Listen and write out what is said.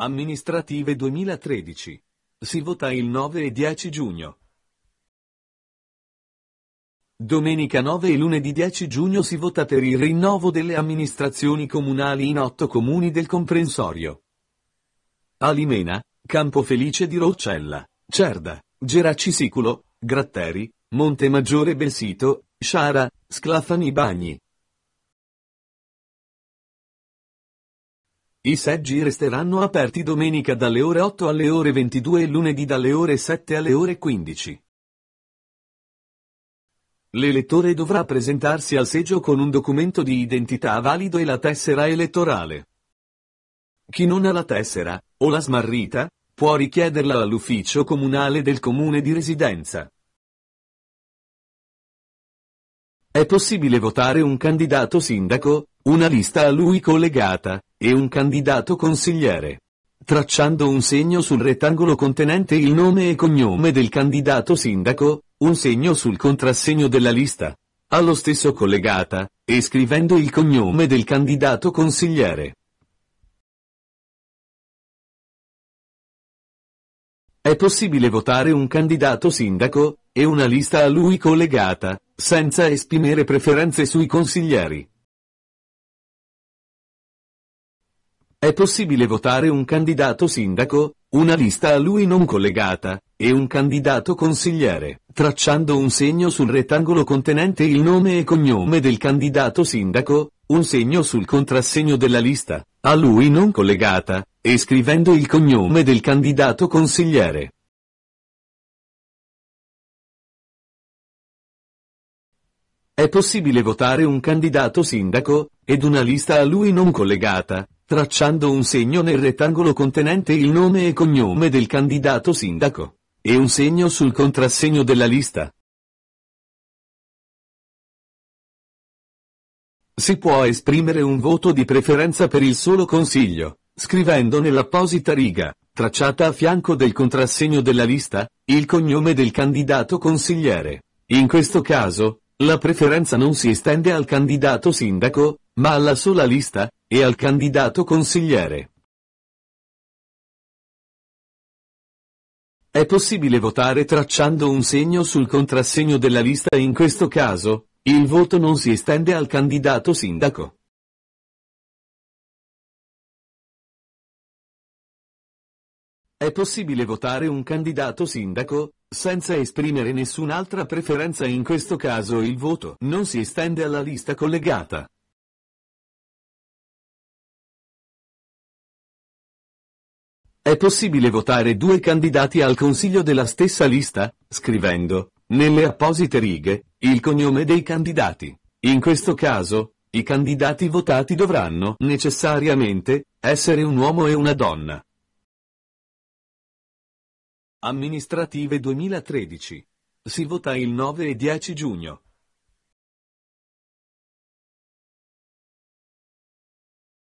Amministrative 2013. Si vota il 9 e 10 giugno. Domenica 9 e lunedì 10 giugno si vota per il rinnovo delle amministrazioni comunali in otto comuni del comprensorio. Alimena, Campofelice di Roccella, Cerda, Siculo, Gratteri, Montemaggiore Belsito, Sciara, Sclafani Bagni. I seggi resteranno aperti domenica dalle ore 8 alle ore 22 e lunedì dalle ore 7 alle ore 15. L'elettore dovrà presentarsi al seggio con un documento di identità valido e la tessera elettorale. Chi non ha la tessera, o la smarrita, può richiederla all'ufficio comunale del comune di residenza. È possibile votare un candidato sindaco, una lista a lui collegata, e un candidato consigliere. Tracciando un segno sul rettangolo contenente il nome e cognome del candidato sindaco, un segno sul contrassegno della lista, allo stesso collegata, e scrivendo il cognome del candidato consigliere. È possibile votare un candidato sindaco, e una lista a lui collegata, senza esprimere preferenze sui consiglieri. È possibile votare un candidato sindaco, una lista a lui non collegata, e un candidato consigliere, tracciando un segno sul rettangolo contenente il nome e cognome del candidato sindaco, un segno sul contrassegno della lista, a lui non collegata, e scrivendo il cognome del candidato consigliere. È possibile votare un candidato sindaco, ed una lista a lui non collegata, tracciando un segno nel rettangolo contenente il nome e cognome del candidato sindaco, e un segno sul contrassegno della lista. Si può esprimere un voto di preferenza per il solo consiglio, scrivendo nell'apposita riga, tracciata a fianco del contrassegno della lista, il cognome del candidato consigliere. In questo caso, la preferenza non si estende al candidato sindaco, ma alla sola lista, e al candidato consigliere. È possibile votare tracciando un segno sul contrassegno della lista e in questo caso, il voto non si estende al candidato sindaco. È possibile votare un candidato sindaco, senza esprimere nessun'altra preferenza e in questo caso il voto non si estende alla lista collegata. È possibile votare due candidati al Consiglio della stessa lista, scrivendo, nelle apposite righe, il cognome dei candidati. In questo caso, i candidati votati dovranno necessariamente essere un uomo e una donna. Amministrative 2013. Si vota il 9 e 10 giugno.